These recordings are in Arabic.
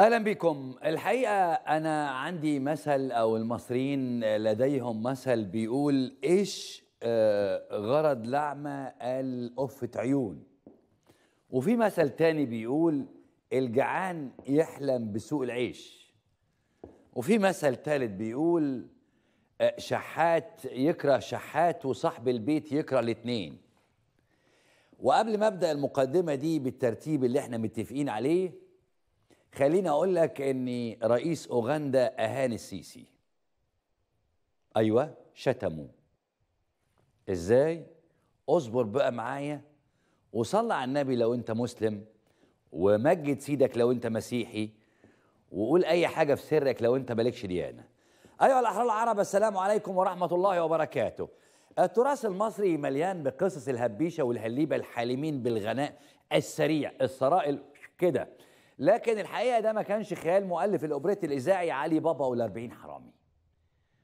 اهلا بكم الحقيقه انا عندي مثل او المصريين لديهم مثل بيقول ايش آه، غرض لعمة قال قفة عيون وفي مثل تاني بيقول الجعان يحلم بسوء العيش وفي مثل تالت بيقول آه، شحات يكره شحات وصاحب البيت يكره الاتنين وقبل ما ابدا المقدمه دي بالترتيب اللي احنا متفقين عليه خليني اقول لك ان رئيس اوغندا اهان السيسي ايوه شتمه ازاي اصبر بقى معايا وصلى على النبي لو انت مسلم ومجد سيدك لو انت مسيحي وقول اي حاجه في سرك لو انت مالكش ديانه ايها الاحرار العرب السلام عليكم ورحمه الله وبركاته التراث المصري مليان بقصص الهبيشه والهليبه الحالمين بالغناء السريع الثراء كده لكن الحقيقه ده ما كانش خيال مؤلف الاوبريت الاذاعي علي بابا وال40 حرامي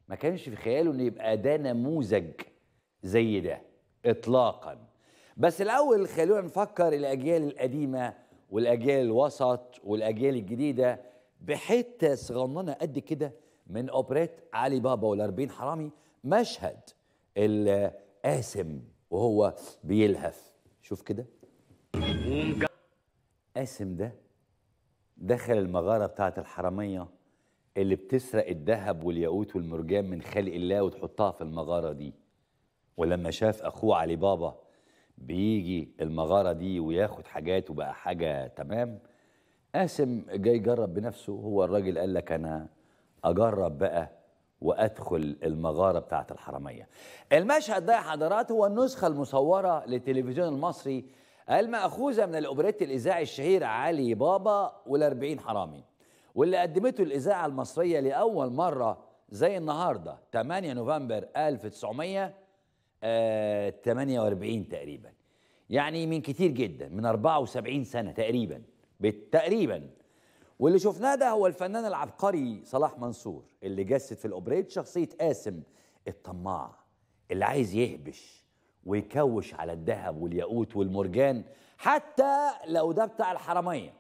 ما كانش في خياله ان يبقى ده نموذج زي ده اطلاقا بس الاول خلونا نفكر الاجيال القديمه والاجيال الوسط والاجيال الجديده بحته صغننه قد كده من اوبريت علي بابا وال40 حرامي مشهد القاسم وهو بيلهف شوف كده قاسم ده دخل المغارة بتاعة الحرامية اللي بتسرق الذهب والياقوت والمرجان من خلق الله وتحطها في المغارة دي ولما شاف أخوه علي بابا بيجي المغارة دي وياخد حاجات وبقى حاجة تمام قاسم جاي يجرب بنفسه هو الراجل قال لك أنا أجرب بقى وأدخل المغارة بتاعت الحرامية المشهد ده يا حضرات هو النسخة المصورة للتلفزيون المصري المأخوذة من الأوبريت الإذاعي الشهير علي بابا والأربعين حرامي واللي قدمته الإذاعة المصرية لأول مرة زي النهاردة 8 نوفمبر 1948 آه، تقريبا يعني من كتير جدا من 74 سنة تقريبا تقريبا واللي شفناه ده هو الفنان العبقري صلاح منصور اللي جسد في الأوبريت شخصية قاسم الطماع اللي عايز يهبش ويكوش على الذهب والياقوت والمرجان حتى لو ده بتاع الحراميه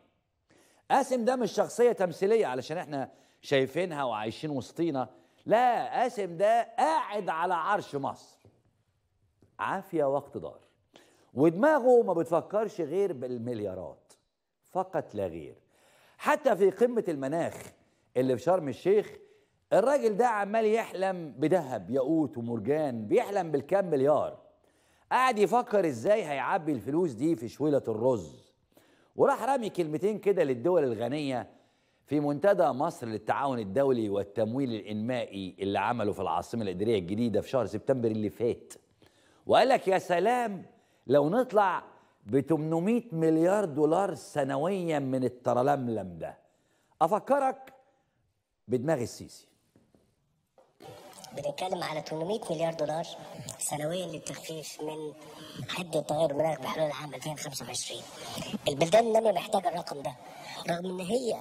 قاسم ده مش شخصيه تمثيليه علشان احنا شايفينها وعايشين وسطينا لا قاسم ده قاعد على عرش مصر عافيه وقت ودماغه ما بتفكرش غير بالمليارات فقط لا غير حتى في قمه المناخ اللي في شرم الشيخ الراجل ده عمال يحلم بدهب ياقوت ومرجان بيحلم بالكام مليار قعد يفكر ازاي هيعبي الفلوس دي في شويلة الرز وراح رامي كلمتين كده للدول الغنية في منتدى مصر للتعاون الدولي والتمويل الإنمائي اللي عمله في العاصمة الإدارية الجديدة في شهر سبتمبر اللي فات وقال لك يا سلام لو نطلع ب 800 مليار دولار سنويا من الترلملم ده أفكرك بدماغ السيسي بنتكلم على 800 مليار دولار سنويا للتخفيف من حد التغير المناخ بحلول عام 2025 البلدان الناميه محتاجه الرقم ده رغم ان هي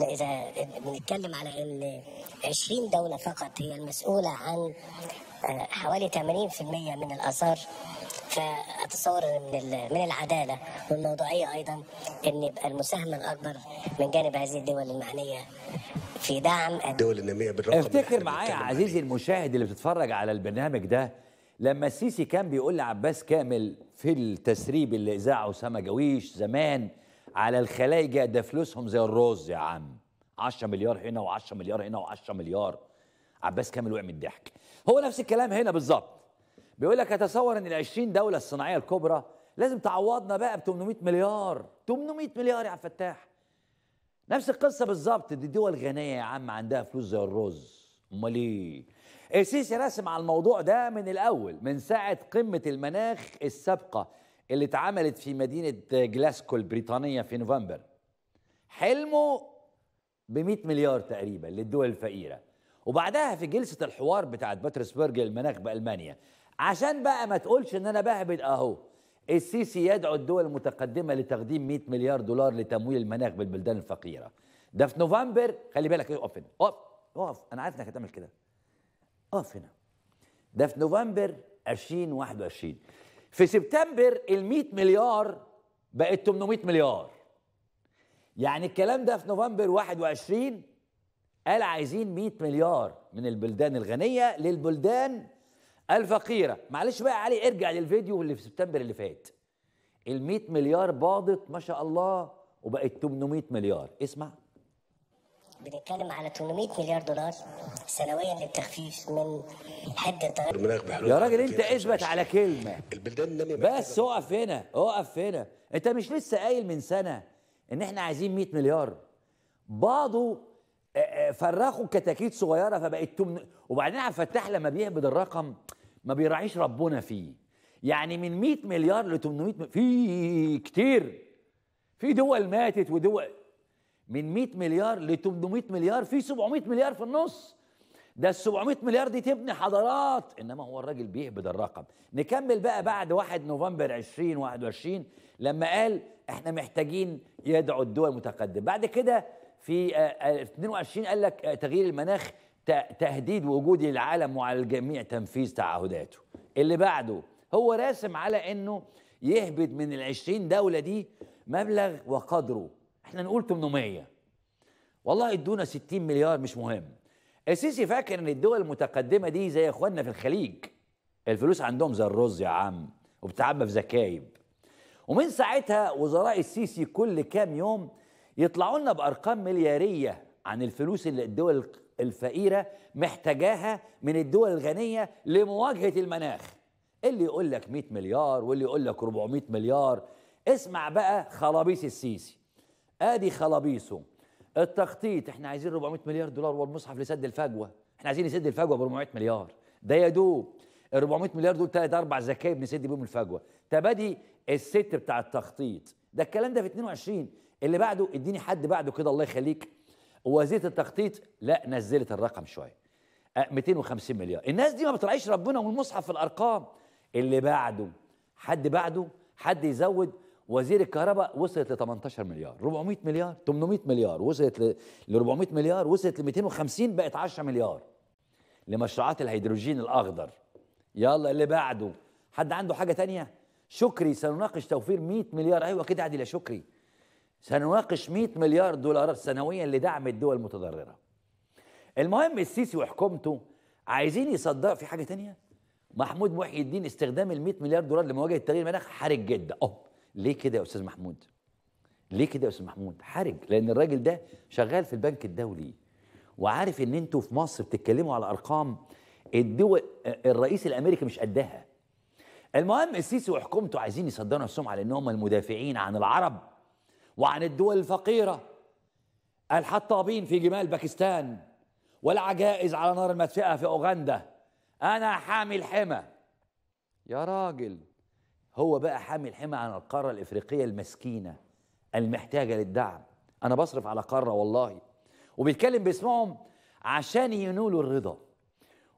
اذا بنتكلم على ان 20 دوله فقط هي المسؤوله عن آه، حوالي 80% من الاثار فاتصور من من العداله والموضوعيه ايضا ان يبقى المساهمه الاكبر من جانب هذه الدول المعنيه في دعم الدول الناميه بالرقم افتكر معايا عزيزي المشاهد اللي بتتفرج على البرنامج ده لما السيسي كان بيقول لعباس كامل في التسريب اللي اذاعه اسامه جويش زمان على الخلايجه ده فلوسهم زي الرز يا عم 10 مليار هنا و10 مليار هنا و10 مليار عباس كامل وقع من الضحك هو نفس الكلام هنا بالظبط بيقول لك اتصور ان ال 20 دوله الصناعيه الكبرى لازم تعوضنا بقى ب 800 مليار 800 مليار يا عبد الفتاح نفس القصه بالظبط دي دول غنيه يا عم عندها فلوس زي الرز امال ايه السيسي رسم على الموضوع ده من الاول من ساعه قمه المناخ السابقه اللي اتعملت في مدينه جلاسكو البريطانيه في نوفمبر حلمه ب 100 مليار تقريبا للدول الفقيره وبعدها في جلسه الحوار بتاعت باترسبرج المناخ بالمانيا عشان بقى ما تقولش ان انا بهبد اهو السيسي يدعو الدول المتقدمة لتقديم 100 مليار دولار لتمويل المناخ بالبلدان الفقيرة ده في نوفمبر خلي بالك ايه، اقف هنا اقف اقف انا عارف انك هتعمل كده اقف هنا ده في نوفمبر 2021 في سبتمبر ال 100 مليار بقت 800 مليار يعني الكلام ده في نوفمبر 21 قال عايزين 100 مليار من البلدان الغنية للبلدان الفقيره معلش بقى يا علي ارجع للفيديو اللي في سبتمبر اللي فات ال 100 مليار باضت ما شاء الله وبقت 800 مليار اسمع بنتكلم على 800 مليار دولار سنويا للتخفيف من حد التغير يا راجل انت اثبت على كلمه البلدان بس اقف هنا اقف هنا انت مش لسه قايل من سنه ان احنا عايزين 100 مليار باضوا آه، آه، فرخوا كتاكيت صغيره فبقت 8 وبعدين عبد الفتاح لما بيهبد الرقم ما بيراعيش ربنا فيه يعني من 100 مليار ل 800 مليار في كتير في دول ماتت ودول من 100 مليار ل 800 مليار في 700 مليار في النص ده ال 700 مليار دي تبني حضارات انما هو الراجل بيهبد الرقم نكمل بقى بعد 1 نوفمبر 2021 لما قال احنا محتاجين يدعو الدول المتقدمه بعد كده في 22 آه، آه، قال لك آه، تغيير المناخ تهديد وجودي للعالم وعلى الجميع تنفيذ تعهداته اللي بعده هو راسم على انه يهبط من ال 20 دوله دي مبلغ وقدره احنا نقول 800 والله ادونا 60 مليار مش مهم السيسي فاكر ان الدول المتقدمه دي زي اخواننا في الخليج الفلوس عندهم زي الرز يا عم وبتعبى في زكايب ومن ساعتها وزراء السيسي كل كام يوم يطلعوا لنا بارقام ملياريه عن الفلوس اللي الدول الفقيرة محتاجاها من الدول الغنية لمواجهة المناخ اللي يقول لك 100 مليار واللي يقول لك 400 مليار اسمع بقى خلابيس السيسي ادي خلابيسه التخطيط احنا عايزين 400 مليار دولار والمصحف لسد الفجوه احنا عايزين نسد الفجوه ب 400 مليار ده يا دوب 400 مليار دول ثلاث اربع زكاية بنسد بيهم الفجوه تبادي الست بتاع التخطيط ده الكلام ده في 22 اللي بعده اديني حد بعده كده الله يخليك وزيره التخطيط لا نزلت الرقم شويه 250 أه، مليار الناس دي ما بتراعيش ربنا والمصحف في الارقام اللي بعده حد بعده حد يزود وزير الكهرباء وصلت ل 18 مليار 400 مليار 800 مليار وصلت ل 400 مليار وصلت ل 250 بقت 10 مليار لمشروعات الهيدروجين الاخضر يلا اللي بعده حد عنده حاجه تانية شكري سنناقش توفير 100 مليار ايوه كده عادل يا شكري سنناقش 100 مليار دولار سنويا لدعم الدول المتضرره المهم السيسي وحكومته عايزين يصدقوا في حاجه تانية محمود محي الدين استخدام ال 100 مليار دولار لمواجهه تغيير المناخ حرج جدا اه ليه كده يا استاذ محمود ليه كده يا استاذ محمود حرج لان الراجل ده شغال في البنك الدولي وعارف ان انتوا في مصر بتتكلموا على ارقام الدول الرئيس الامريكي مش قدها المهم السيسي وحكومته عايزين يصدروا نفسهم على ان هم المدافعين عن العرب وعن الدول الفقيرة الحطابين في جمال باكستان والعجائز على نار المدفئة في أوغندا أنا حامي الحمى يا راجل هو بقى حامي الحمى عن القارة الإفريقية المسكينة المحتاجة للدعم أنا بصرف على قارة والله وبيتكلم باسمهم عشان ينولوا الرضا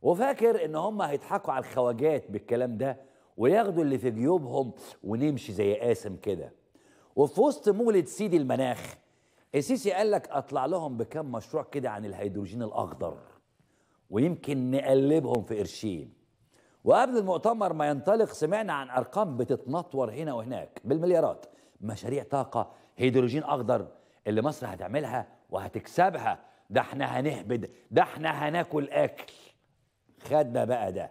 وفاكر ان هم هيضحكوا على الخواجات بالكلام ده وياخدوا اللي في جيوبهم ونمشي زي قاسم كده وفي وسط مولد سيدي المناخ السيسي قال لك اطلع لهم بكم مشروع كده عن الهيدروجين الاخضر ويمكن نقلبهم في قرشين وقبل المؤتمر ما ينطلق سمعنا عن ارقام بتتنطور هنا وهناك بالمليارات مشاريع طاقه هيدروجين اخضر اللي مصر هتعملها وهتكسبها ده احنا هنهبد ده احنا هناكل اكل خدنا بقى ده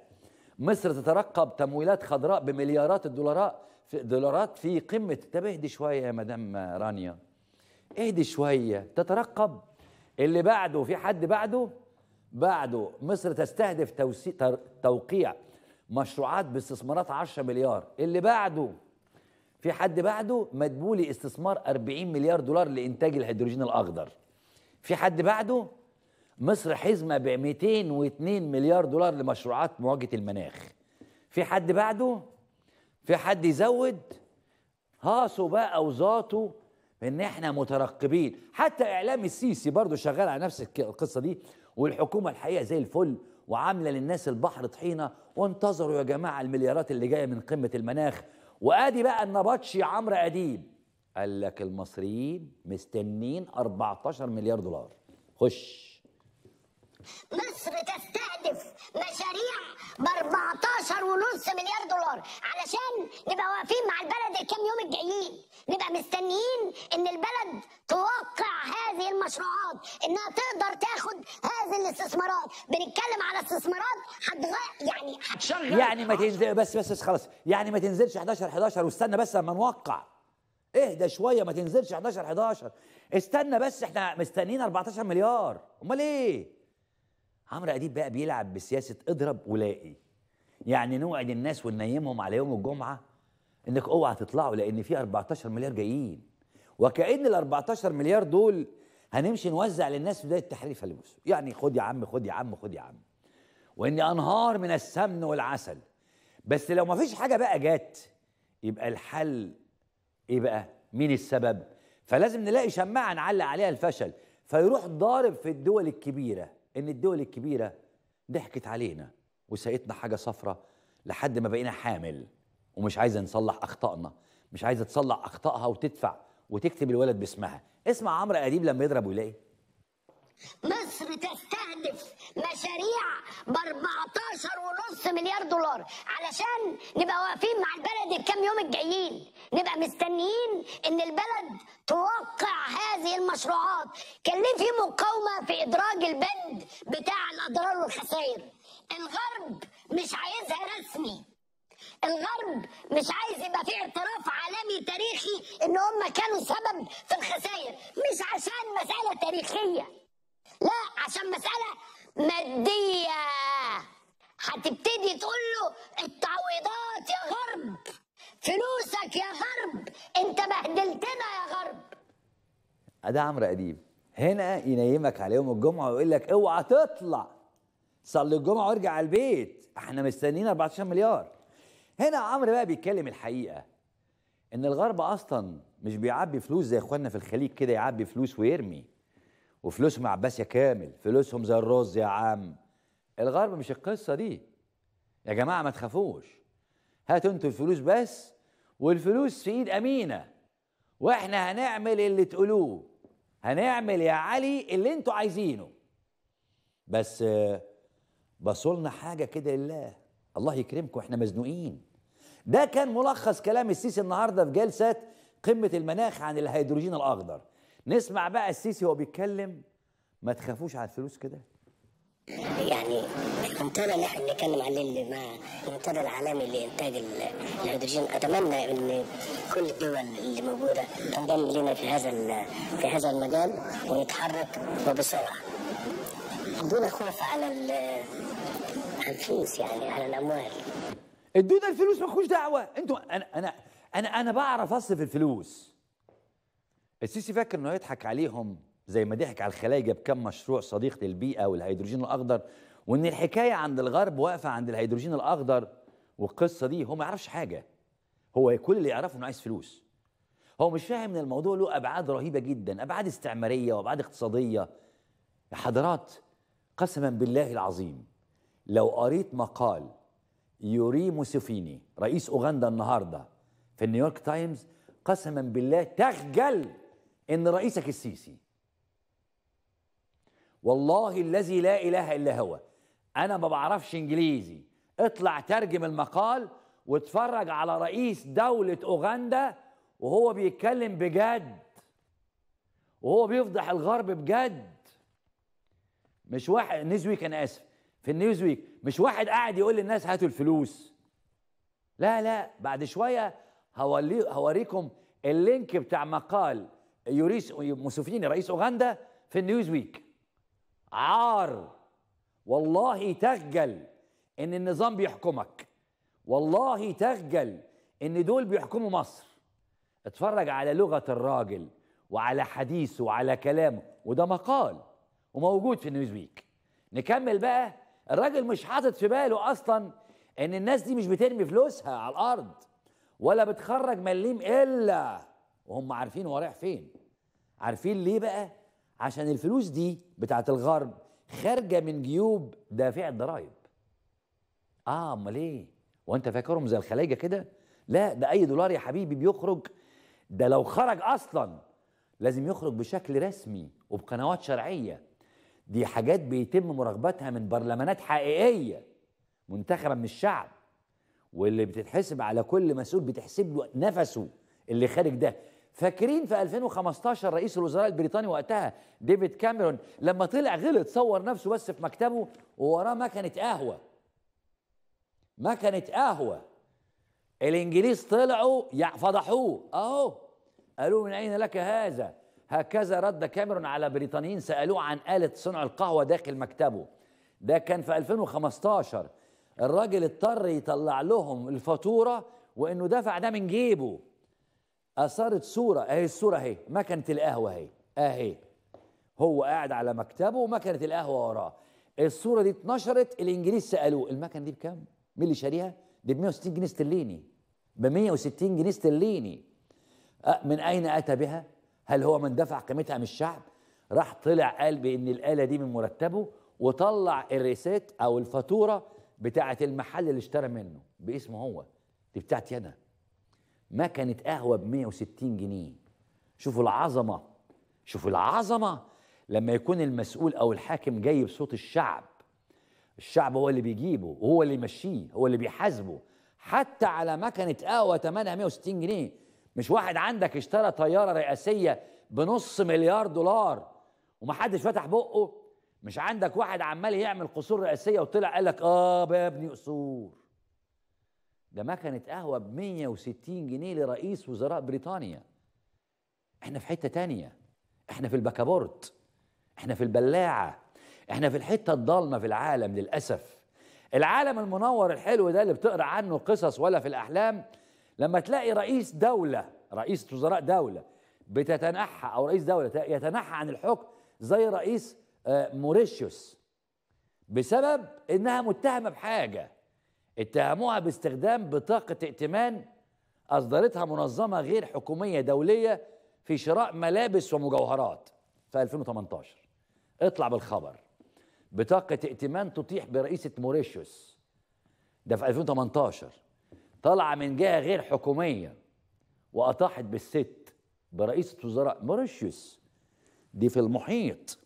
مصر تترقب تمويلات خضراء بمليارات الدولارات دولارات في قمه طب اهدي شويه يا مدام رانيا اهدي شويه تترقب اللي بعده في حد بعده بعده مصر تستهدف توسي... توقيع مشروعات باستثمارات 10 مليار اللي بعده في حد بعده مدبولي استثمار 40 مليار دولار لانتاج الهيدروجين الاخضر في حد بعده مصر حزمه ب 202 مليار دولار لمشروعات مواجهه المناخ في حد بعده في حد يزود هاصوا بقى وذاته ان احنا مترقبين حتى اعلام السيسي برضه شغال على نفس القصه دي والحكومه الحقيقه زي الفل وعامله للناس البحر طحينه وانتظروا يا جماعه المليارات اللي جايه من قمه المناخ وادي بقى النبطشي عمرو اديب قال لك المصريين مستنين 14 مليار دولار خش مصر تستهدف مشاريع ب 14 ونص مليار دولار علشان نبقى واقفين مع البلد الكام يوم الجايين نبقى مستنيين ان البلد توقع هذه المشروعات انها تقدر تاخد هذه الاستثمارات بنتكلم على استثمارات هتغ... يعني هتشغل يعني ما تنزل بس بس بس خلاص يعني ما تنزلش 11 11 واستنى بس لما نوقع اهدى شويه ما تنزلش 11 11 استنى بس احنا مستنيين 14 مليار امال ايه عمرو اديب بقى بيلعب بسياسه اضرب ولاقي يعني نوعد الناس وننيمهم على يوم الجمعه انك اوعى تطلعوا لان في 14 مليار جايين وكأن ال 14 مليار دول هنمشي نوزع للناس بدايه تحرير فلوس يعني خد يا عم خد يا عم خد يا عم واني انهار من السمن والعسل بس لو ما فيش حاجه بقى جت يبقى الحل ايه بقى مين السبب فلازم نلاقي شماعه نعلق عليها الفشل فيروح ضارب في الدول الكبيره ان الدول الكبيره ضحكت علينا وسقتنا حاجه صفرة لحد ما بقينا حامل ومش عايزه نصلح اخطائنا مش عايزه تصلح اخطائها وتدفع وتكتب الولد باسمها اسمع عمرو اديب لما يضرب ويلاقي مصر تستهدف مشاريع ب 14.5 مليار دولار علشان نبقى واقفين مع البلد الكام يوم الجايين نبقى مستنيين ان البلد توقع هذه المشروعات كان ليه في مقاومه في ادراج البند بتاع الاضرار والخسائر الغرب مش عايزها رسمي الغرب مش عايز يبقى فيه اعتراف عالمي تاريخي ان هم كانوا سبب في الخسائر مش عشان مساله تاريخيه لا عشان مساله ماديه هتبتدي تقول له التعويضات يا غرب فلوسك يا غرب انت بهدلتنا يا غرب ده عمرو اديب هنا ينيمك على يوم الجمعه ويقول لك اوعى تطلع صلي الجمعه وارجع على البيت احنا مستنيين 14 مليار هنا عمرو بقى بيتكلم الحقيقه ان الغرب اصلا مش بيعبي فلوس زي اخواننا في الخليج كده يعبي فلوس ويرمي وفلوسهم عباس يا كامل فلوسهم زي الرز يا عم الغرب مش القصه دي يا جماعه ما تخافوش هاتوا انتوا الفلوس بس والفلوس في ايد امينه واحنا هنعمل اللي تقولوه هنعمل يا علي اللي انتوا عايزينه بس بصولنا حاجه كده لله الله يكرمكم احنا مزنوقين ده كان ملخص كلام السيسي النهارده في جلسه قمه المناخ عن الهيدروجين الاخضر نسمع بقى السيسي وهو بيتكلم ما تخافوش على الفلوس كده يعني المنطقه اللي احنا بنتكلم عليه اللي ما المنطقه العالمي لانتاج الهيدروجين اتمنى ان كل الدول اللي موجوده تنضم لنا في هذا في هذا المجال ونتحرك وبسرعه دون خوف على الفلوس يعني على الاموال ادونا الفلوس مالكوش دعوه انتوا انا انا انا انا بعرف اصرف الفلوس السيسي فاكر انه يضحك عليهم زي ما ضحك على الخلايا جاب كام مشروع صديق للبيئه والهيدروجين الاخضر وان الحكايه عند الغرب واقفه عند الهيدروجين الاخضر والقصه دي هو ما يعرفش حاجه هو كل اللي يعرفه انه عايز فلوس هو مش فاهم ان الموضوع له ابعاد رهيبه جدا ابعاد استعماريه وابعاد اقتصاديه يا حضرات قسما بالله العظيم لو قريت مقال يوري موسوفيني رئيس اوغندا النهارده في النيويورك تايمز قسما بالله تخجل ان رئيسك السيسي والله الذي لا اله الا هو انا ما بعرفش انجليزي اطلع ترجم المقال واتفرج على رئيس دولة اوغندا وهو بيتكلم بجد وهو بيفضح الغرب بجد مش واحد نيوزويك انا اسف في النيوزويك مش واحد قاعد يقول للناس هاتوا الفلوس لا لا بعد شويه هوريكم اللينك بتاع مقال يوريس موسوفيني رئيس اوغندا في النيوزويك عار والله تخجل ان النظام بيحكمك والله تخجل ان دول بيحكموا مصر اتفرج على لغه الراجل وعلى حديثه وعلى كلامه وده مقال وموجود في نيوزويك نكمل بقى الراجل مش حاطط في باله اصلا ان الناس دي مش بترمي فلوسها على الارض ولا بتخرج مليم الا وهم عارفين هو رايح فين عارفين ليه بقى عشان الفلوس دي بتاعت الغرب خارجه من جيوب دافع الضرايب اه امال ايه وانت فاكرهم زي الخلايجه كده لا ده اي دولار يا حبيبي بيخرج ده لو خرج اصلا لازم يخرج بشكل رسمي وبقنوات شرعيه دي حاجات بيتم مراقبتها من برلمانات حقيقيه منتخبه من الشعب واللي بتتحسب على كل مسؤول بتحسب له نفسه اللي خارج ده فاكرين في 2015 رئيس الوزراء البريطاني وقتها ديفيد كاميرون لما طلع غلط صور نفسه بس في مكتبه ووراه مكنه قهوه مكنه قهوه الانجليز طلعوا فضحوه اهو قالوا من اين لك هذا هكذا رد كاميرون على بريطانيين سالوه عن اله صنع القهوه داخل مكتبه ده كان في 2015 الراجل اضطر يطلع لهم الفاتوره وانه دفع ده من جيبه اثارت صوره اهي الصوره اهي مكنه القهوه اهي اهي هو قاعد على مكتبه ومكنه القهوه وراه الصوره دي اتنشرت الانجليز سالوه المكنه دي بكام؟ مين اللي شاريها؟ دي ب 160 جنيه استرليني ب 160 جنيه استرليني أه، من اين اتى بها؟ هل هو من دفع قيمتها من الشعب؟ راح طلع قال بان الاله دي من مرتبه وطلع الريسيت او الفاتوره بتاعه المحل اللي اشترى منه باسمه هو دي بتاعتي انا ما كانت قهوه ب 160 جنيه شوفوا العظمه شوفوا العظمه لما يكون المسؤول او الحاكم جاي بصوت الشعب الشعب هو اللي بيجيبه وهو اللي يمشيه هو اللي بيحاسبه حتى على مكنه قهوه تمنها 160 جنيه مش واحد عندك اشترى طياره رئاسيه بنص مليار دولار ومحدش فتح بقه مش عندك واحد عمال يعمل قصور رئاسيه وطلع قال لك اه بابني قصور ده مكنة قهوة ب 160 جنيه لرئيس وزراء بريطانيا احنا في حتة تانية احنا في البكابورت احنا في البلاعة احنا في الحتة الضلمة في العالم للأسف العالم المنور الحلو ده اللي بتقرأ عنه قصص ولا في الأحلام لما تلاقي رئيس دولة رئيس وزراء دولة بتتنحى أو رئيس دولة يتنحى عن الحكم زي رئيس آه، موريشيوس بسبب إنها متهمة بحاجة اتهموها باستخدام بطاقة ائتمان أصدرتها منظمة غير حكومية دولية في شراء ملابس ومجوهرات في 2018 اطلع بالخبر بطاقة ائتمان تطيح برئيسة موريشيوس ده في 2018 طالعة من جهة غير حكومية وأطاحت بالست برئيسة وزراء موريشيوس دي في المحيط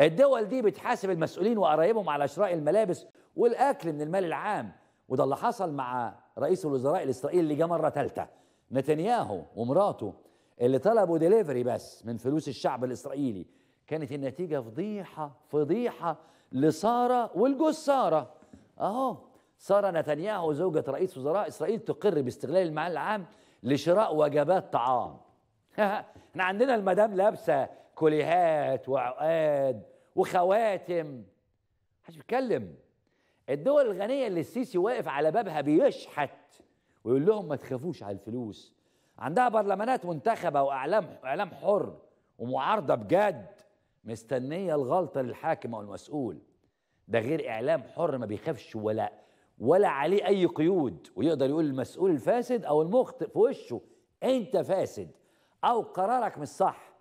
الدول دي بتحاسب المسؤولين وقرايبهم على شراء الملابس والأكل من المال العام وده اللي حصل مع رئيس الوزراء الاسرائيلي اللي جه مره ثالثه نتنياهو ومراته اللي طلبوا ديليفري بس من فلوس الشعب الاسرائيلي كانت النتيجه فضيحه فضيحه لساره والجوز ساره اهو ساره نتنياهو زوجة رئيس وزراء اسرائيل تقر باستغلال المال العام لشراء وجبات طعام احنا عندنا المدام لابسه كوليهات وعقاد وخواتم محدش بيتكلم الدول الغنية اللي السيسي واقف على بابها بيشحت ويقول لهم ما تخافوش على الفلوس عندها برلمانات منتخبة وإعلام إعلام حر ومعارضة بجد مستنية الغلطة للحاكم أو المسؤول ده غير إعلام حر ما بيخافش ولا ولا عليه أي قيود ويقدر يقول المسؤول الفاسد أو المخطئ في وشه أنت فاسد أو قرارك مش صح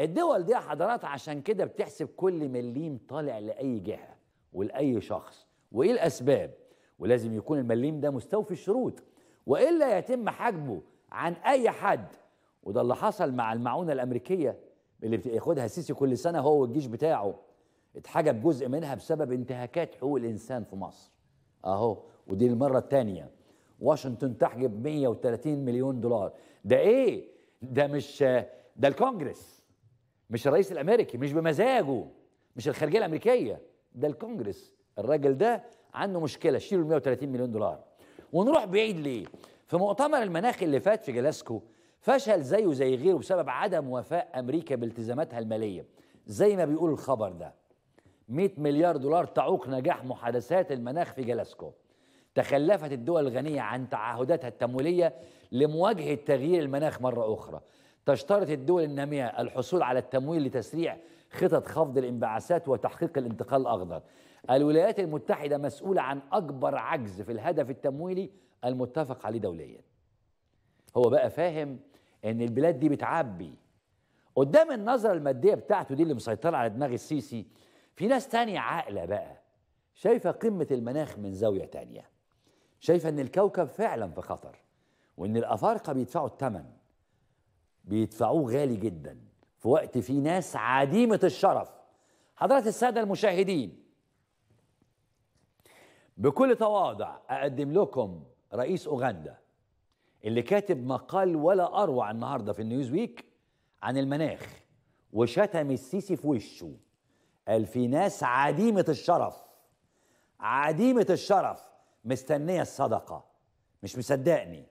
الدول دي يا حضرات عشان كده بتحسب كل مليم طالع لأي جهة ولأي شخص وايه الاسباب ولازم يكون المليم ده مستوفي الشروط والا يتم حجبه عن اي حد وده اللي حصل مع المعونه الامريكيه اللي بياخدها السيسي كل سنه هو والجيش بتاعه اتحجب جزء منها بسبب انتهاكات حقوق الانسان في مصر اهو ودي المره الثانيه واشنطن تحجب 130 مليون دولار ده ايه ده مش ده الكونجرس مش الرئيس الامريكي مش بمزاجه مش الخارجيه الامريكيه ده الكونجرس الراجل ده عنده مشكله شيلوا ال 130 مليون دولار ونروح بعيد ليه في مؤتمر المناخ اللي فات في جلاسكو فشل زيه زي غيره بسبب عدم وفاء امريكا بالتزاماتها الماليه زي ما بيقول الخبر ده 100 مليار دولار تعوق نجاح محادثات المناخ في جلاسكو تخلفت الدول الغنية عن تعهداتها التمويلية لمواجهة تغيير المناخ مرة أخرى تشترط الدول النامية الحصول على التمويل لتسريع خطط خفض الانبعاثات وتحقيق الانتقال الأخضر الولايات المتحدة مسؤولة عن أكبر عجز في الهدف التمويلي المتفق عليه دوليا هو بقى فاهم ان البلاد دي بتعبي قدام النظرة المادية بتاعته دي اللي مسيطرة على دماغ السيسي في ناس تانية عاقلة بقى شايفة قمة المناخ من زاوية تانية شايفة ان الكوكب فعلا في خطر وان الافارقة بيدفعوا الثمن بيدفعوه غالي جدا في وقت في ناس عديمة الشرف حضرات السادة المشاهدين بكل تواضع أقدم لكم رئيس أوغندا اللي كاتب مقال ولا أروع النهاردة في النيوز ويك عن المناخ وشتم السيسي في وشه قال في ناس عديمة الشرف عديمة الشرف مستنية الصدقة مش مصدقني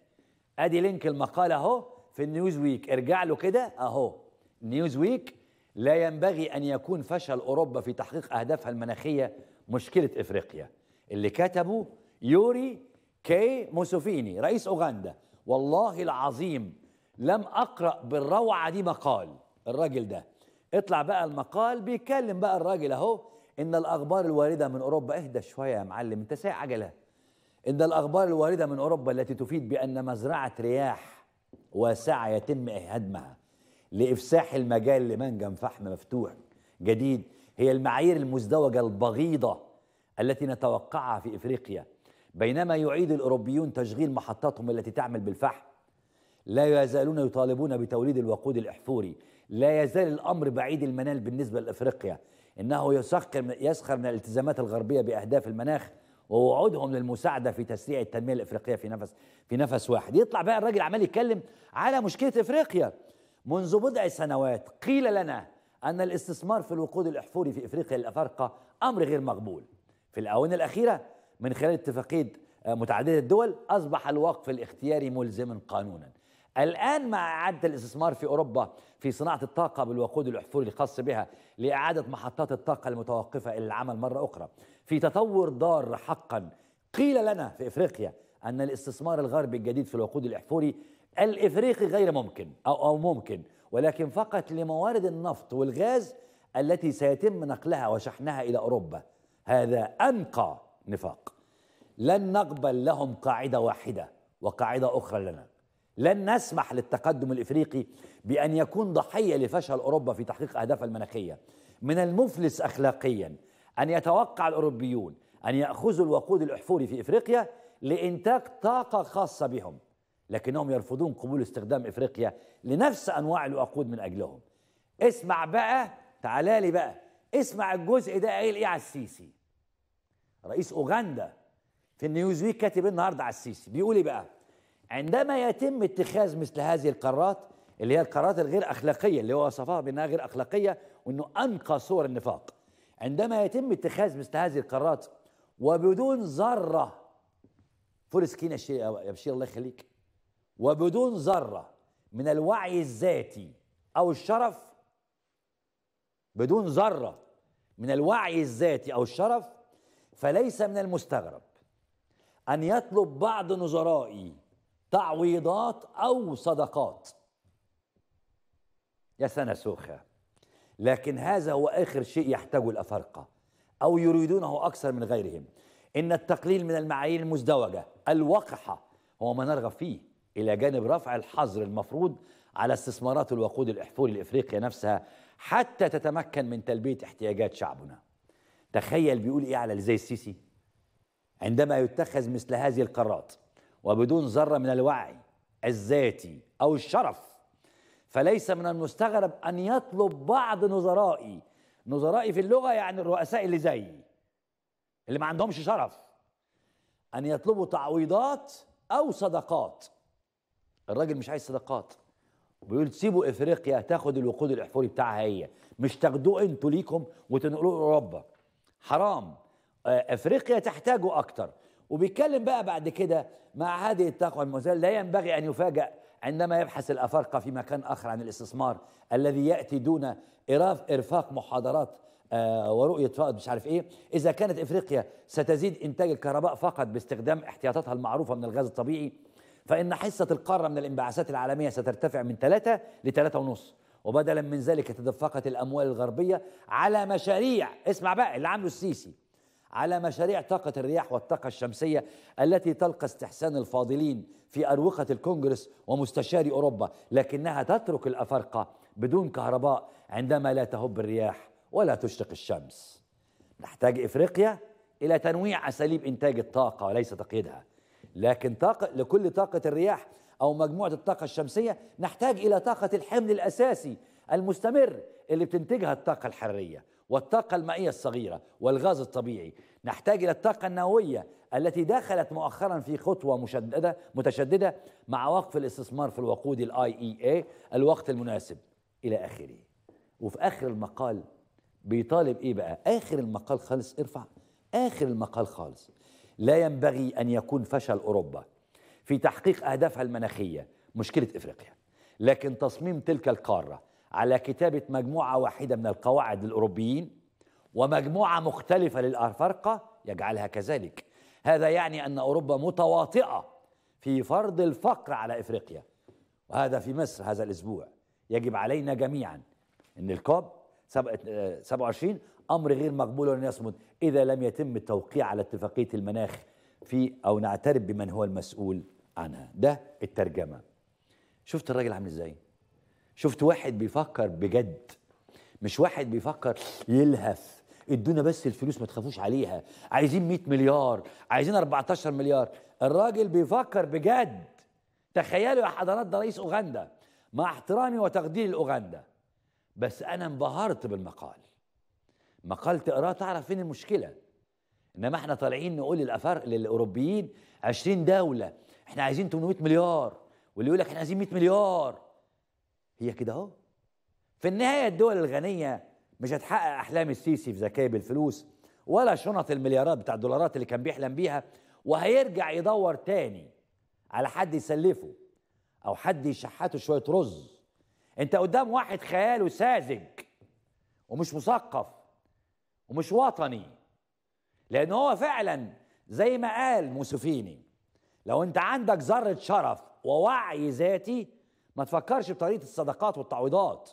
ادي لينك المقال اهو في النيوز ويك ارجع له كده اهو نيوز ويك لا ينبغي ان يكون فشل اوروبا في تحقيق اهدافها المناخيه مشكله افريقيا اللي كتبه يوري كي موسوفيني رئيس أوغندا والله العظيم لم أقرأ بالروعة دي مقال الراجل ده اطلع بقى المقال بيتكلم بقى الراجل اهو ان الاخبار الوارده من اوروبا اهدى شويه يا معلم انت سايق عجله ان الاخبار الوارده من اوروبا التي تفيد بان مزرعه رياح واسعه يتم هدمها لافساح المجال لمنجم فحم مفتوح جديد هي المعايير المزدوجه البغيضه التي نتوقعها في إفريقيا بينما يعيد الأوروبيون تشغيل محطاتهم التي تعمل بالفحم لا يزالون يطالبون بتوليد الوقود الأحفوري لا يزال الأمر بعيد المنال بالنسبة لإفريقيا إنه يسخر يسخر من الالتزامات الغربية بأهداف المناخ ووعودهم للمساعدة في تسريع التنمية الإفريقية في نفس في نفس واحد يطلع بقى الراجل عمال يتكلم على مشكلة إفريقيا منذ بضع سنوات قيل لنا أن الاستثمار في الوقود الأحفوري في إفريقيا الأفارقة أمر غير مقبول في الآونة الأخيرة من خلال اتفاقية آه، متعددة الدول أصبح الوقف الاختياري ملزما قانونا الآن مع إعادة الاستثمار في أوروبا في صناعة الطاقة بالوقود الأحفوري الخاص بها لإعادة محطات الطاقة المتوقفة إلى العمل مرة أخرى في تطور ضار حقا قيل لنا في إفريقيا أن الاستثمار الغربي الجديد في الوقود الأحفوري الإفريقي غير ممكن أو, أو ممكن ولكن فقط لموارد النفط والغاز التي سيتم نقلها وشحنها إلى أوروبا هذا أنقى نفاق لن نقبل لهم قاعدة واحدة وقاعدة أخرى لنا لن نسمح للتقدم الإفريقي بأن يكون ضحية لفشل أوروبا في تحقيق أهدافها المناخية من المفلس أخلاقيا أن يتوقع الأوروبيون أن يأخذوا الوقود الأحفوري في إفريقيا لإنتاج طاقة خاصة بهم لكنهم يرفضون قبول استخدام إفريقيا لنفس أنواع الوقود من أجلهم اسمع بقى تعالى لي بقى اسمع الجزء ده قايل ايه على السيسي رئيس اوغندا في النيوزويك كاتب النهارده على السيسي بيقول ايه بقى عندما يتم اتخاذ مثل هذه القرارات اللي هي القرارات الغير اخلاقيه اللي هو وصفها بانها غير اخلاقيه وانه انقى صور النفاق عندما يتم اتخاذ مثل هذه القرارات وبدون ذره فول سكينة يا بشير الله يخليك وبدون ذره من الوعي الذاتي او الشرف بدون ذره من الوعي الذاتي او الشرف فليس من المستغرب أن يطلب بعض نظرائي تعويضات أو صدقات يا سنة سوخة لكن هذا هو آخر شيء يحتاجه الأفارقة أو يريدونه أكثر من غيرهم إن التقليل من المعايير المزدوجة الوقحة هو ما نرغب فيه إلى جانب رفع الحظر المفروض على استثمارات الوقود الإحفوري لإفريقيا نفسها حتى تتمكن من تلبية احتياجات شعبنا تخيل بيقول ايه على اللي زي السيسي عندما يتخذ مثل هذه القرارات وبدون ذره من الوعي الذاتي او الشرف فليس من المستغرب ان يطلب بعض نظرائي نظرائي في اللغه يعني الرؤساء اللي زيي اللي ما عندهمش شرف ان يطلبوا تعويضات او صدقات الراجل مش عايز صدقات بيقول سيبوا افريقيا تاخد الوقود الاحفوري بتاعها هي مش تاخدوه انتوا ليكم وتنقلوه اوروبا حرام آه، افريقيا تحتاجه اكتر وبيتكلم بقى بعد كده مع هذه الطاقة المزال لا ينبغي ان يفاجأ عندما يبحث الافارقه في مكان اخر عن الاستثمار الذي ياتي دون ارفاق محاضرات آه، ورؤيه فائض مش عارف ايه اذا كانت افريقيا ستزيد انتاج الكهرباء فقط باستخدام احتياطاتها المعروفه من الغاز الطبيعي فان حصه القاره من الانبعاثات العالميه سترتفع من 3 ل 3.5 وبدلا من ذلك تدفقت الأموال الغربية على مشاريع اسمع بقى اللي عامله السيسي على مشاريع طاقة الرياح والطاقة الشمسية التي تلقى استحسان الفاضلين في أروقة الكونجرس ومستشاري أوروبا لكنها تترك الأفارقة بدون كهرباء عندما لا تهب الرياح ولا تشرق الشمس نحتاج إفريقيا إلى تنويع أساليب إنتاج الطاقة وليس تقييدها لكن طاقة لكل طاقة الرياح أو مجموعة الطاقة الشمسية نحتاج إلى طاقة الحمل الأساسي المستمر اللي بتنتجها الطاقة الحرارية والطاقة المائية الصغيرة والغاز الطبيعي نحتاج إلى الطاقة النووية التي دخلت مؤخرا في خطوة مشددة متشددة مع وقف الاستثمار في الوقود الـ اي اي e الوقت المناسب إلى آخره وفي آخر المقال بيطالب إيه بقى آخر المقال خالص ارفع آخر المقال خالص لا ينبغي أن يكون فشل أوروبا في تحقيق أهدافها المناخية مشكلة إفريقيا لكن تصميم تلك القارة على كتابة مجموعة واحدة من القواعد للأوروبيين ومجموعة مختلفة للأفارقة يجعلها كذلك هذا يعني أن أوروبا متواطئة في فرض الفقر على إفريقيا وهذا في مصر هذا الأسبوع يجب علينا جميعا أن الكوب 27 آه، أمر غير مقبول ولن يصمد إذا لم يتم التوقيع على اتفاقية المناخ في او نعترف بمن هو المسؤول عنها ده الترجمه شفت الراجل عامل ازاي شفت واحد بيفكر بجد مش واحد بيفكر يلهف ادونا بس الفلوس ما تخافوش عليها عايزين 100 مليار عايزين 14 مليار الراجل بيفكر بجد تخيلوا يا حضرات ده رئيس اوغندا مع احترامي وتقديري لاوغندا بس انا انبهرت بالمقال مقال تقراه تعرف فين المشكله انما احنا طالعين نقول للافار للاوروبيين 20 دوله احنا عايزين 800 مليار واللي يقول لك احنا عايزين 100 مليار هي كده اهو في النهايه الدول الغنيه مش هتحقق احلام السيسي في ذكاء بالفلوس ولا شنط المليارات بتاع الدولارات اللي كان بيحلم بيها وهيرجع يدور تاني على حد يسلفه او حد يشحته شويه رز انت قدام واحد خياله ساذج ومش مثقف ومش وطني لان هو فعلا زي ما قال موسوفيني لو انت عندك ذره شرف ووعي ذاتي ما تفكرش بطريقه الصدقات والتعويضات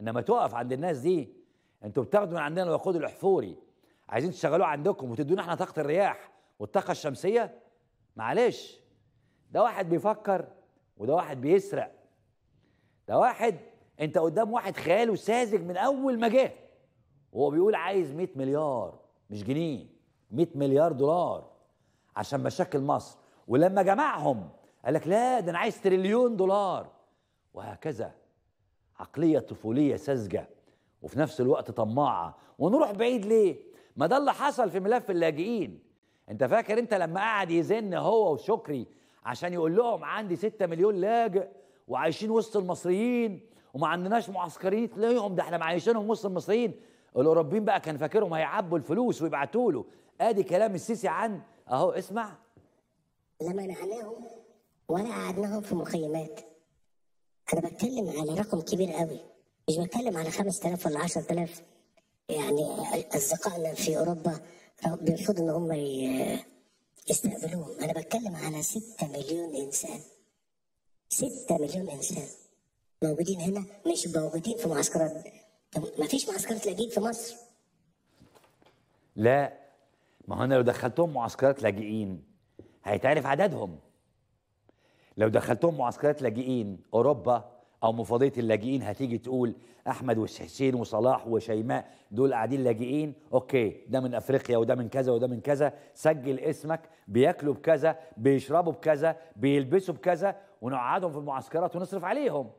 انما تقف عند الناس دي انتوا بتاخدوا من عندنا الوقود الاحفوري عايزين تشغلوه عندكم وتدونا احنا طاقه الرياح والطاقه الشمسيه معلش ده واحد بيفكر وده واحد بيسرق ده واحد انت قدام واحد خياله ساذج من اول ما جه وهو بيقول عايز 100 مليار مش جنيه 100 مليار دولار عشان مشاكل مصر ولما جمعهم قال لك لا ده انا عايز تريليون دولار وهكذا عقليه طفوليه ساذجه وفي نفس الوقت طماعه ونروح بعيد ليه ما ده اللي حصل في ملف اللاجئين انت فاكر انت لما قعد يزن هو وشكري عشان يقول لهم عندي 6 مليون لاجئ وعايشين وسط المصريين وما عندناش معسكريين تلاقيهم ده احنا معايشينهم وسط المصريين الاوروبيين بقى كان فاكرهم هيعبوا الفلوس ويبعتوا له ادي كلام السيسي عن اهو اسمع لا منعناهم ولا قعدناهم في مخيمات انا بتكلم على رقم كبير قوي مش بتكلم على 5000 ولا 10000 يعني اصدقائنا في اوروبا بيرفضوا ان هم يستقبلوهم انا بتكلم على 6 مليون انسان 6 مليون انسان موجودين هنا مش موجودين في معسكرات طب ما فيش معسكرات لاجئين في مصر لا ما هو انا لو دخلتهم معسكرات لاجئين هيتعرف عددهم لو دخلتهم معسكرات لاجئين اوروبا او مفاضيه اللاجئين هتيجي تقول احمد وحسين وصلاح وشيماء دول قاعدين لاجئين اوكي ده من افريقيا وده من كذا وده من كذا سجل اسمك بياكلوا بكذا بيشربوا بكذا بيلبسوا بكذا ونقعدهم في المعسكرات ونصرف عليهم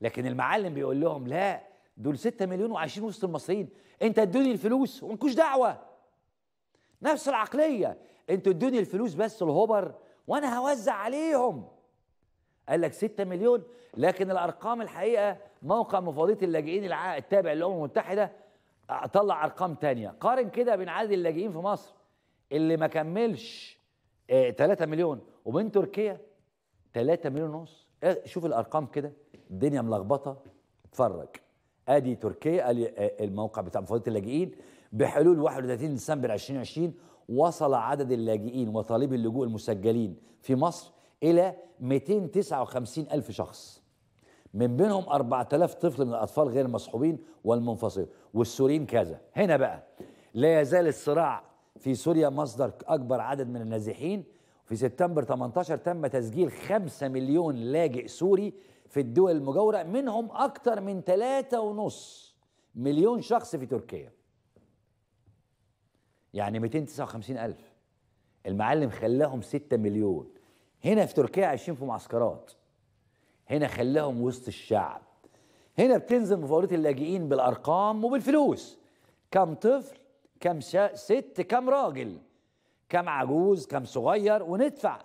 لكن المعلم بيقول لهم لا دول 6 مليون وعايشين وسط المصريين انت ادوني الفلوس ومالكوش دعوه نفس العقليه انتوا ادوني الفلوس بس الهوبر وانا هوزع عليهم قال لك 6 مليون لكن الارقام الحقيقه موقع مفوضيه اللاجئين التابع للامم المتحده طلع ارقام تانية قارن كده بين عدد اللاجئين في مصر اللي ما كملش 3 آه، مليون وبين تركيا 3 مليون ونص آه، شوف الارقام كده الدنيا ملخبطه اتفرج ادي تركيا الموقع بتاع مفاوضات اللاجئين بحلول 31 ديسمبر 2020 وصل عدد اللاجئين وطالبي اللجوء المسجلين في مصر الى 259 الف شخص من بينهم 4000 طفل من الاطفال غير المصحوبين والمنفصلين والسوريين كذا هنا بقى لا يزال الصراع في سوريا مصدر اكبر عدد من النازحين في سبتمبر 18 تم تسجيل 5 مليون لاجئ سوري في الدول المجاورة منهم أكتر من ثلاثة ونص مليون شخص في تركيا يعني 259 ألف المعلم خلاهم 6 مليون هنا في تركيا عايشين في معسكرات هنا خلاهم وسط الشعب هنا بتنزل مفاوضات اللاجئين بالأرقام وبالفلوس كم طفل كم ست كم راجل كم عجوز كم صغير وندفع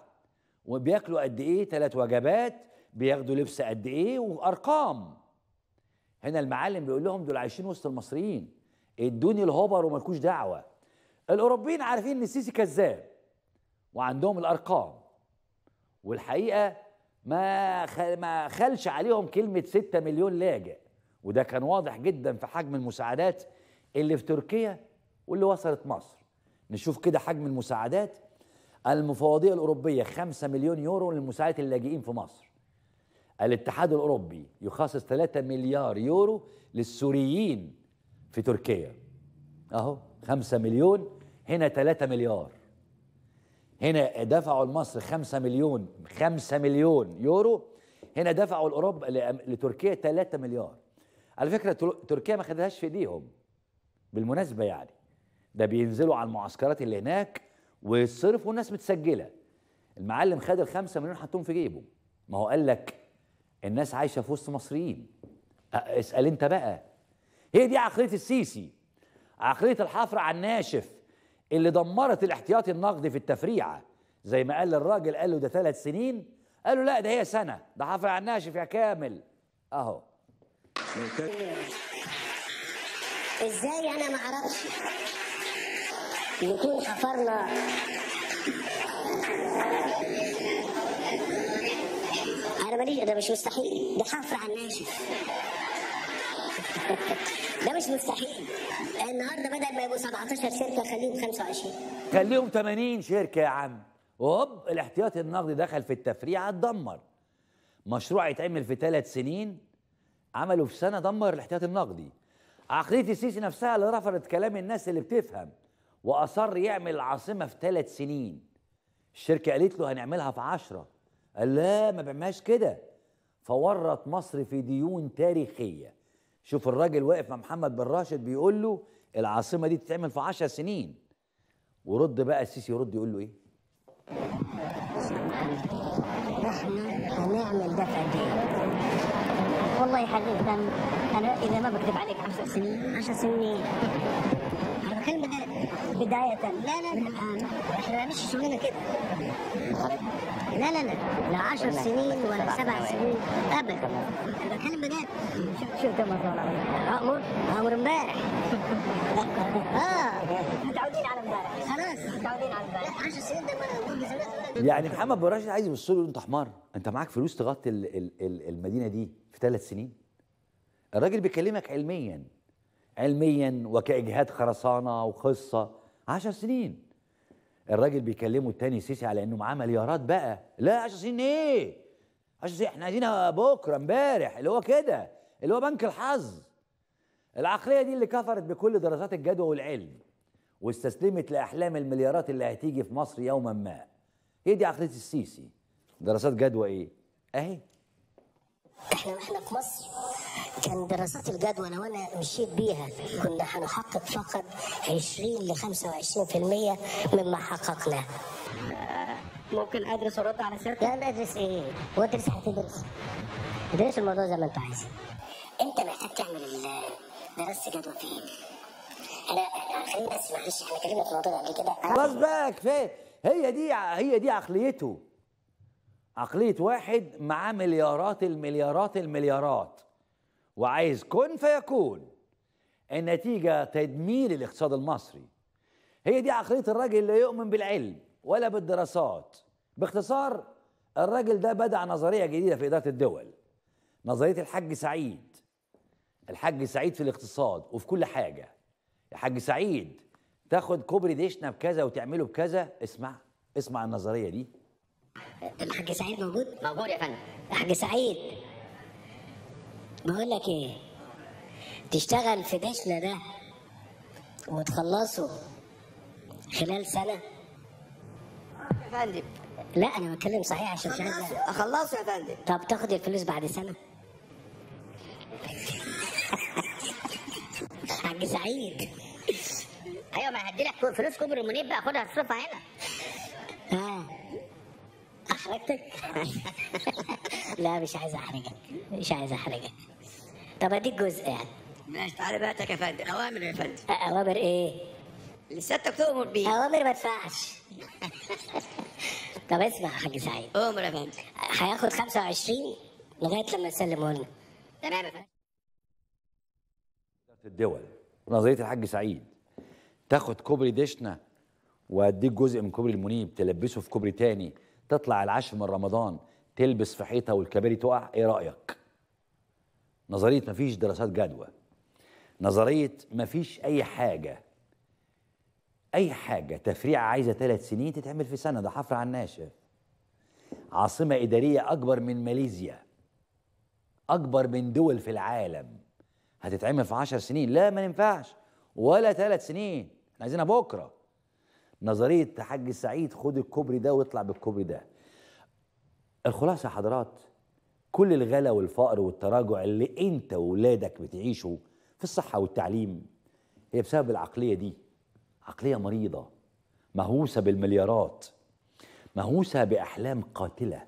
وبياكلوا قد ايه ثلاث وجبات بياخدوا لبس قد ايه وارقام هنا المعلم بيقول لهم دول عايشين وسط المصريين ادوني الهوبر وملكوش دعوه الاوروبيين عارفين ان السيسي كذاب وعندهم الارقام والحقيقه ما ما خلش عليهم كلمه 6 مليون لاجئ وده كان واضح جدا في حجم المساعدات اللي في تركيا واللي وصلت مصر نشوف كده حجم المساعدات المفوضيه الاوروبيه 5 مليون يورو لمساعده اللاجئين في مصر الاتحاد الأوروبي يخصص 3 مليار يورو للسوريين في تركيا أهو 5 مليون هنا 3 مليار هنا دفعوا لمصر 5 مليون 5 مليون يورو هنا دفعوا الأوروبا لتركيا 3 مليار على فكرة تركيا ما خدتهاش في ايديهم بالمناسبة يعني ده بينزلوا على المعسكرات اللي هناك ويصرفوا الناس متسجلة المعلم خد الخمسة مليون حطهم في جيبه ما هو قال لك الناس عايشه في وسط مصريين اسال انت بقى هي دي عقليه السيسي عقليه الحفر على الناشف اللي دمرت الاحتياطي النقدي في التفريعه زي ما قال الراجل قال له ده ثلاث سنين قال له لا ده هي سنه ده حفر على الناشف يا كامل اهو ازاي انا ما اعرفش نكون حفرنا انا ماليش ده مش مستحيل دي حفره على الناشف ده مش مستحيل النهارده بدل ما يبقوا 17 شركه خليهم 25 خليهم 80 شركه يا عم هوب الاحتياطي النقدي دخل في التفريع اتدمر مشروع يتعمل في ثلاث سنين عمله في سنه دمر الاحتياطي النقدي عقليه السيسي نفسها اللي رفضت كلام الناس اللي بتفهم واصر يعمل العاصمه في ثلاث سنين الشركه قالت له هنعملها في عشره قال لا ما بيعملهاش كده فورط مصر في ديون تاريخيه شوف الراجل واقف مع محمد بن راشد بيقول له العاصمه دي تتعمل في 10 سنين ورد بقى السيسي يرد يقول له ايه احنا هنعمل ده فرديا والله يا حبيبي انا اذا ما بكذب عليك 10 سنين 10 سنين الكلمه دي بدايه لا لا لا احنا مش شغلنا كده لا لا لا لا 10 سنين ولا سبع سنين ابدا بدايه دي شوف كم امر امر امبارح اه متعودين على امبارح خلاص متعودين على امبارح 10 سنين ده يعني محمد بن راشد عايز يبص له انت حمار انت معاك فلوس تغطي المدينه دي في ثلاث سنين الراجل بيكلمك علميا علميا وكإجهاد خرسانة وقصة عشر سنين الراجل بيكلمه التاني سيسي على انه معاه مليارات بقى لا 10 سنين ايه 10 سنين احنا عايزينها بكره امبارح اللي هو كده اللي هو بنك الحظ العقليه دي اللي كفرت بكل دراسات الجدوى والعلم واستسلمت لاحلام المليارات اللي هتيجي في مصر يوما ما هي دي عقليه السيسي دراسات جدوى ايه اهي احنا واحنا في مصر كان دراسات الجدوى لو انا مشيت بيها كنا هنحقق فقط 20 ل 25% مما حققناه. ممكن ادرس وارد على سيرتك؟ لا ادرس ايه؟ وادرس هتدرس. ادرس الموضوع زي ما انت عايز. انت محتاج تعمل دراسه جدوى فين؟ انا خليني بس معلش احنا اتكلمنا في الموضوع قبل كده. خلاص بقى كفايه هي دي هي دي عقليته. عقليه واحد معاه مليارات المليارات المليارات وعايز كن فيكون النتيجة تدمير الاقتصاد المصري هي دي عقلية الراجل لا يؤمن بالعلم ولا بالدراسات باختصار الراجل ده بدع نظرية جديدة في إدارة الدول نظرية الحاج سعيد الحاج سعيد في الاقتصاد وفي كل حاجة يا حاج سعيد تاخد كوبري ديشنا بكذا وتعمله بكذا اسمع اسمع النظرية دي الحاج سعيد موجود؟ موجود يا فندم الحاج سعيد بقول لك ايه تشتغل في دشنا ده وتخلصه خلال سنه يا فندم لا انا بتكلم صحيح عشان اخلصه اخلصه يا فندم طب تاخد الفلوس بعد سنه حاج سعيد ايوه ما هدي لك فلوس كوبري بقى خدها الصفه هنا حضرتك لا مش عايز احرجك مش عايز احرجك طب اديك جزء يعني ماشي تعالى بقى يا فندم اوامر يا فندم اوامر ايه؟ اللي تؤمر بيه اوامر ما تدفعش طب اسمع يا حاج سعيد اؤمر يا فندم هياخد 25 لغايه لما يسلمه لنا تمام يا فندم الدول نظريه الحاج سعيد تاخد كوبري دشنا واديك جزء من كوبري المنيب تلبسه في كوبري تاني تطلع العاشر من رمضان تلبس في حيطه والكباري تقع ايه رايك نظريه مفيش دراسات جدوى نظريه مفيش اي حاجه اي حاجه تفريعه عايزه ثلاث سنين تتعمل في سنه ده حفر على الناشف عاصمه اداريه اكبر من ماليزيا اكبر من دول في العالم هتتعمل في عشر سنين لا ما ينفعش ولا ثلاث سنين احنا عايزينها بكره نظريه حاج سعيد خد الكوبري ده واطلع بالكوبري ده الخلاصه يا حضرات كل الغلا والفقر والتراجع اللي انت وولادك بتعيشه في الصحه والتعليم هي بسبب العقليه دي عقليه مريضه مهووسه بالمليارات مهووسه باحلام قاتله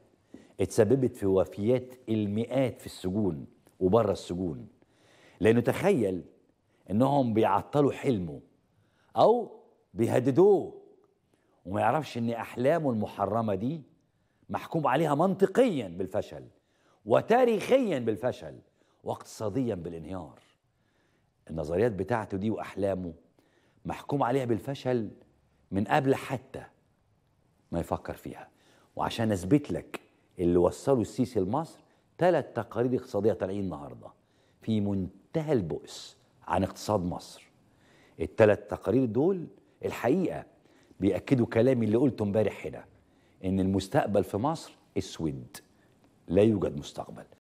اتسببت في وفيات المئات في السجون وبره السجون لانه تخيل انهم بيعطلوا حلمه او بيهددوه وما يعرفش ان احلامه المحرمه دي محكوم عليها منطقيا بالفشل وتاريخيا بالفشل واقتصاديا بالانهيار النظريات بتاعته دي واحلامه محكوم عليها بالفشل من قبل حتى ما يفكر فيها وعشان اثبت لك اللي وصله السيسي لمصر ثلاث تقارير اقتصاديه طالعين النهارده في منتهى البؤس عن اقتصاد مصر الثلاث تقارير دول الحقيقه بيأكدوا كلامي اللي قلته امبارح هنا إن المستقبل في مصر اسود لا يوجد مستقبل